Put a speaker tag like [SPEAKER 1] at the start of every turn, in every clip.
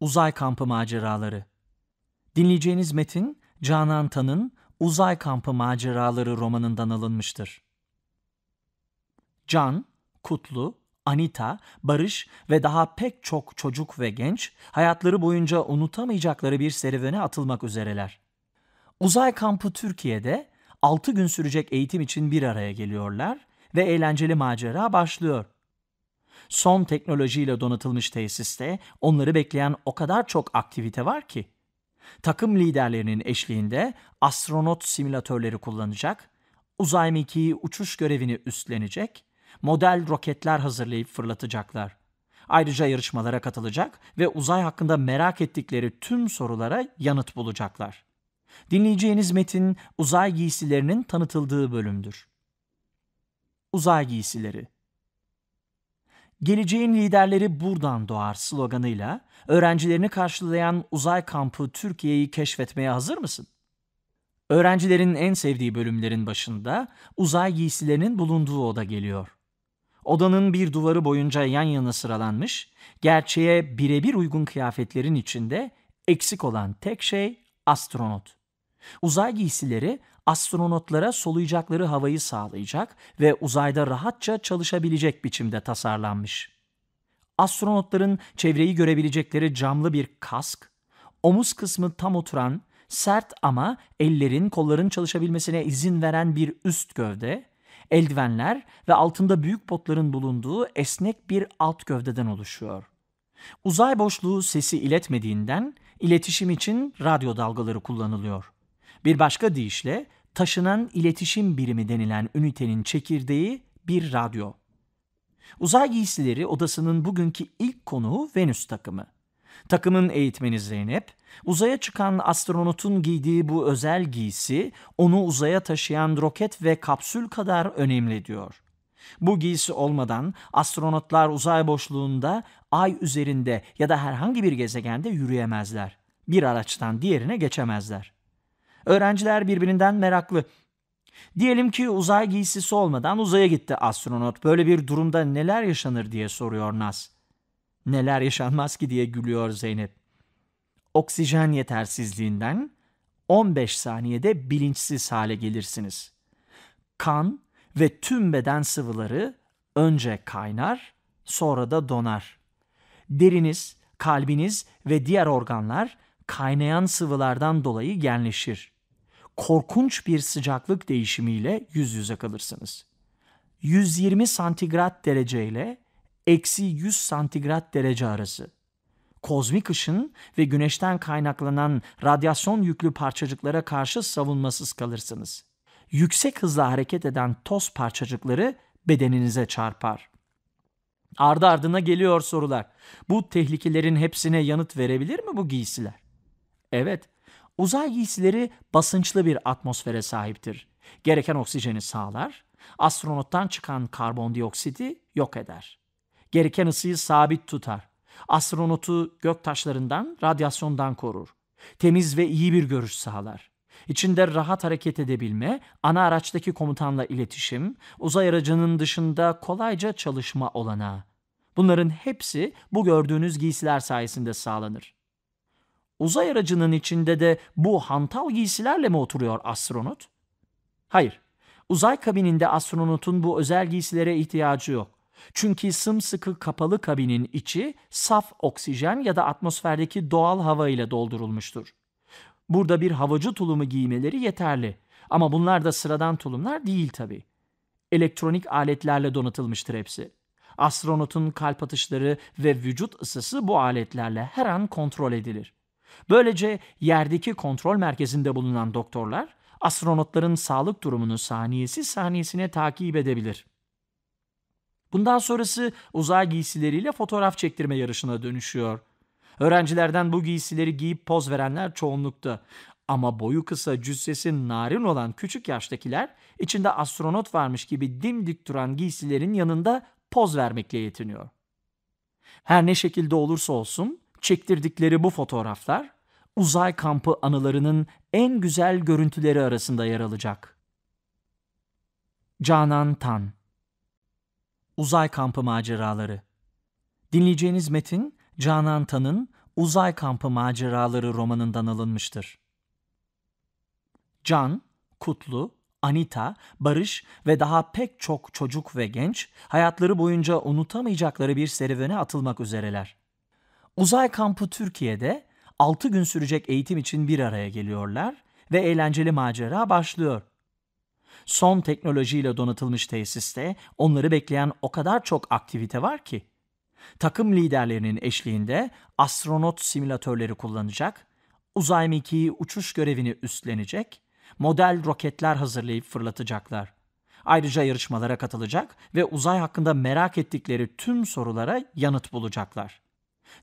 [SPEAKER 1] Uzay Kampı Maceraları Dinleyeceğiniz metin Canan Tan'ın Uzay Kampı Maceraları romanından alınmıştır. Can, Kutlu, Anita, Barış ve daha pek çok çocuk ve genç hayatları boyunca unutamayacakları bir serüvene atılmak üzereler. Uzay kampı Türkiye'de 6 gün sürecek eğitim için bir araya geliyorlar ve eğlenceli macera başlıyor son teknolojiyle donatılmış tesiste onları bekleyen o kadar çok aktivite var ki. Takım liderlerinin eşliğinde astronot simülatörleri kullanacak, uzay mekiği uçuş görevini üstlenecek, model roketler hazırlayıp fırlatacaklar. Ayrıca yarışmalara katılacak ve uzay hakkında merak ettikleri tüm sorulara yanıt bulacaklar. Dinleyeceğiniz metin uzay giysilerinin tanıtıldığı bölümdür. Uzay giysileri Geleceğin liderleri buradan doğar sloganıyla öğrencilerini karşılayan uzay kampı Türkiye'yi keşfetmeye hazır mısın? Öğrencilerin en sevdiği bölümlerin başında uzay giysilerinin bulunduğu oda geliyor. Odanın bir duvarı boyunca yan yana sıralanmış, gerçeğe birebir uygun kıyafetlerin içinde eksik olan tek şey astronot. Uzay giysileri astronotlara soluyacakları havayı sağlayacak ve uzayda rahatça çalışabilecek biçimde tasarlanmış. Astronotların çevreyi görebilecekleri camlı bir kask, omuz kısmı tam oturan, sert ama ellerin, kolların çalışabilmesine izin veren bir üst gövde, eldivenler ve altında büyük botların bulunduğu esnek bir alt gövdeden oluşuyor. Uzay boşluğu sesi iletmediğinden iletişim için radyo dalgaları kullanılıyor. Bir başka deyişle taşınan iletişim birimi denilen ünitenin çekirdeği bir radyo. Uzay giysileri odasının bugünkü ilk konuğu Venüs takımı. Takımın eğitmeni Zeynep, uzaya çıkan astronotun giydiği bu özel giysi onu uzaya taşıyan roket ve kapsül kadar önemli diyor. Bu giysi olmadan astronotlar uzay boşluğunda, ay üzerinde ya da herhangi bir gezegende yürüyemezler. Bir araçtan diğerine geçemezler. Öğrenciler birbirinden meraklı. Diyelim ki uzay giysisi olmadan uzaya gitti astronot. Böyle bir durumda neler yaşanır diye soruyor Naz. Neler yaşanmaz ki diye gülüyor Zeynep. Oksijen yetersizliğinden 15 saniyede bilinçsiz hale gelirsiniz. Kan ve tüm beden sıvıları önce kaynar, sonra da donar. Deriniz, kalbiniz ve diğer organlar kaynayan sıvılardan dolayı genleşir korkunç bir sıcaklık değişimiyle yüz yüze kalırsınız. 120 santigrat derece ile eksi 100 santigrat derece arası. Kozmik ışın ve güneşten kaynaklanan radyasyon yüklü parçacıklara karşı savunmasız kalırsınız. Yüksek hızla hareket eden toz parçacıkları bedeninize çarpar. Ardı ardına geliyor sorular. Bu tehlikelerin hepsine yanıt verebilir mi bu giysiler? Evet, Uzay giysileri basınçlı bir atmosfere sahiptir. Gereken oksijeni sağlar, astronottan çıkan karbondioksiti yok eder. Gereken ısıyı sabit tutar. Astronotu gök taşlarından, radyasyondan korur. Temiz ve iyi bir görüş sağlar. İçinde rahat hareket edebilme, ana araçtaki komutanla iletişim, uzay aracının dışında kolayca çalışma olanağı. Bunların hepsi bu gördüğünüz giysiler sayesinde sağlanır. Uzay aracının içinde de bu hantal giysilerle mi oturuyor astronot? Hayır. Uzay kabininde astronotun bu özel giysilere ihtiyacı yok. Çünkü sımsıkı kapalı kabinin içi saf oksijen ya da atmosferdeki doğal hava ile doldurulmuştur. Burada bir havacı tulumu giymeleri yeterli. Ama bunlar da sıradan tulumlar değil tabi. Elektronik aletlerle donatılmıştır hepsi. Astronotun kalp atışları ve vücut ısısı bu aletlerle her an kontrol edilir. Böylece yerdeki kontrol merkezinde bulunan doktorlar astronotların sağlık durumunu saniyesi saniyesine takip edebilir. Bundan sonrası uzay giysileriyle fotoğraf çektirme yarışına dönüşüyor. Öğrencilerden bu giysileri giyip poz verenler çoğunlukta. Ama boyu kısa cüssesi narin olan küçük yaştakiler içinde astronot varmış gibi dimdik duran giysilerin yanında poz vermekle yetiniyor. Her ne şekilde olursa olsun çektirdikleri bu fotoğraflar uzay kampı anılarının en güzel görüntüleri arasında yer alacak. Canan Tan Uzay Kampı Maceraları Dinleyeceğiniz metin Canan Tan'ın Uzay Kampı Maceraları romanından alınmıştır. Can, Kutlu, Anita, Barış ve daha pek çok çocuk ve genç hayatları boyunca unutamayacakları bir serüvene atılmak üzereler. Uzay kampı Türkiye'de 6 gün sürecek eğitim için bir araya geliyorlar ve eğlenceli macera başlıyor. Son teknolojiyle donatılmış tesiste onları bekleyen o kadar çok aktivite var ki. Takım liderlerinin eşliğinde astronot simülatörleri kullanacak, uzay mekiği uçuş görevini üstlenecek, model roketler hazırlayıp fırlatacaklar. Ayrıca yarışmalara katılacak ve uzay hakkında merak ettikleri tüm sorulara yanıt bulacaklar.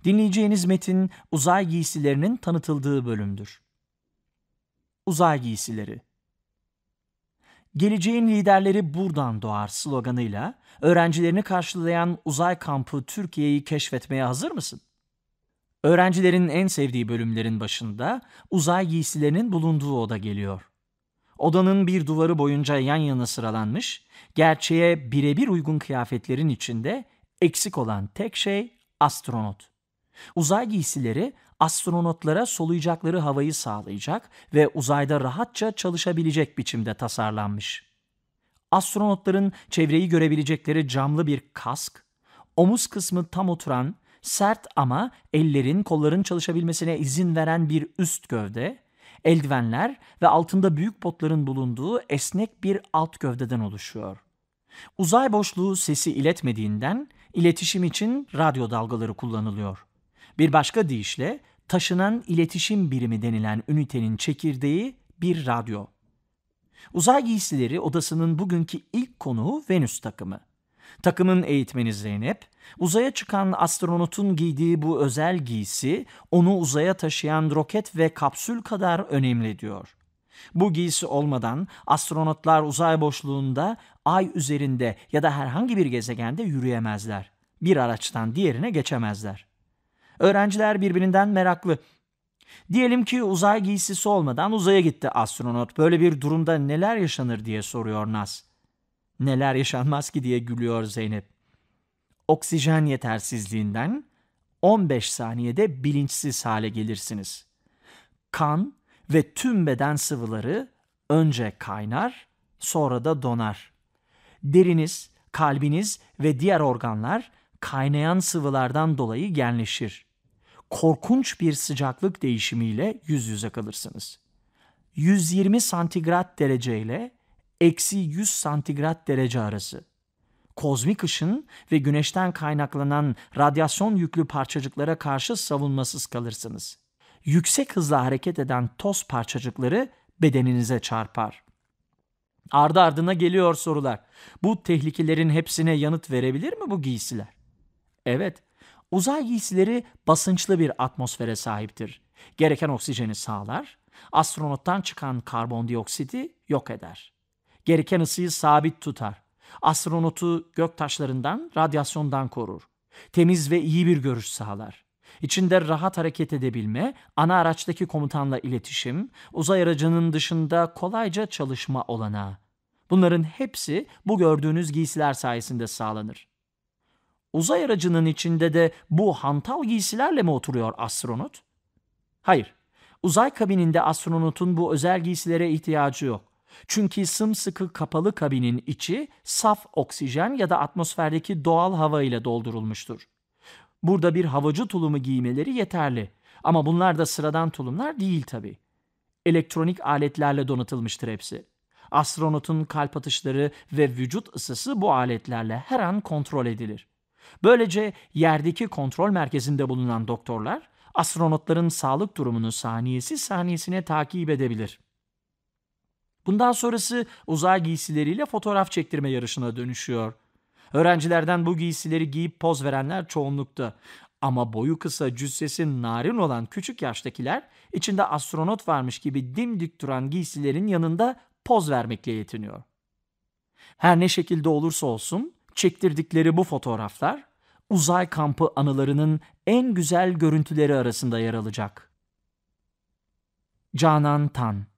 [SPEAKER 1] Dinleyeceğiniz metin uzay giysilerinin tanıtıldığı bölümdür. Uzay giysileri Geleceğin liderleri buradan doğar sloganıyla öğrencilerini karşılayan uzay kampı Türkiye'yi keşfetmeye hazır mısın? Öğrencilerin en sevdiği bölümlerin başında uzay giysilerinin bulunduğu oda geliyor. Odanın bir duvarı boyunca yan yana sıralanmış, gerçeğe birebir uygun kıyafetlerin içinde eksik olan tek şey astronot. Uzay giysileri astronotlara soluyacakları havayı sağlayacak ve uzayda rahatça çalışabilecek biçimde tasarlanmış. Astronotların çevreyi görebilecekleri camlı bir kask, omuz kısmı tam oturan, sert ama ellerin, kolların çalışabilmesine izin veren bir üst gövde, eldivenler ve altında büyük botların bulunduğu esnek bir alt gövdeden oluşuyor. Uzay boşluğu sesi iletmediğinden iletişim için radyo dalgaları kullanılıyor. Bir başka deyişle taşınan iletişim birimi denilen ünitenin çekirdeği bir radyo. Uzay giysileri odasının bugünkü ilk konuğu Venüs takımı. Takımın eğitmeni Zeynep, uzaya çıkan astronotun giydiği bu özel giysi onu uzaya taşıyan roket ve kapsül kadar önemli diyor. Bu giysi olmadan astronotlar uzay boşluğunda, ay üzerinde ya da herhangi bir gezegende yürüyemezler. Bir araçtan diğerine geçemezler. Öğrenciler birbirinden meraklı. Diyelim ki uzay giysisi olmadan uzaya gitti astronot. Böyle bir durumda neler yaşanır diye soruyor Naz. Neler yaşanmaz ki diye gülüyor Zeynep. Oksijen yetersizliğinden 15 saniyede bilinçsiz hale gelirsiniz. Kan ve tüm beden sıvıları önce kaynar, sonra da donar. Deriniz, kalbiniz ve diğer organlar kaynayan sıvılardan dolayı genleşir. Korkunç bir sıcaklık değişimiyle yüz yüze kalırsınız. 120 santigrat derece ile eksi 100 santigrat derece arası. Kozmik ışın ve güneşten kaynaklanan radyasyon yüklü parçacıklara karşı savunmasız kalırsınız. Yüksek hızla hareket eden toz parçacıkları bedeninize çarpar. Ardı ardına geliyor sorular. Bu tehlikelerin hepsine yanıt verebilir mi bu giysiler? Evet, uzay giysileri basınçlı bir atmosfere sahiptir. Gereken oksijeni sağlar, astronottan çıkan karbondioksiti yok eder. Gereken ısıyı sabit tutar. Astronotu göktaşlarından radyasyondan korur. Temiz ve iyi bir görüş sağlar. İçinde rahat hareket edebilme, ana araçtaki komutanla iletişim, uzay aracının dışında kolayca çalışma olanağı. Bunların hepsi bu gördüğünüz giysiler sayesinde sağlanır uzay aracının içinde de bu hantal giysilerle mi oturuyor astronot? Hayır. Uzay kabininde astronotun bu özel giysilere ihtiyacı yok. Çünkü sımsıkı kapalı kabinin içi saf oksijen ya da atmosferdeki doğal hava ile doldurulmuştur. Burada bir havacı tulumu giymeleri yeterli. Ama bunlar da sıradan tulumlar değil tabi. Elektronik aletlerle donatılmıştır hepsi. Astronotun kalp atışları ve vücut ısısı bu aletlerle her an kontrol edilir. Böylece yerdeki kontrol merkezinde bulunan doktorlar astronotların sağlık durumunu saniyesi saniyesine takip edebilir. Bundan sonrası uzay giysileriyle fotoğraf çektirme yarışına dönüşüyor. Öğrencilerden bu giysileri giyip poz verenler çoğunlukta. Ama boyu kısa cüssesi narin olan küçük yaştakiler içinde astronot varmış gibi dimdik duran giysilerin yanında poz vermekle yetiniyor. Her ne şekilde olursa olsun çektirdikleri bu fotoğraflar uzay kampı anılarının en güzel görüntüleri arasında yer alacak. Canan Tan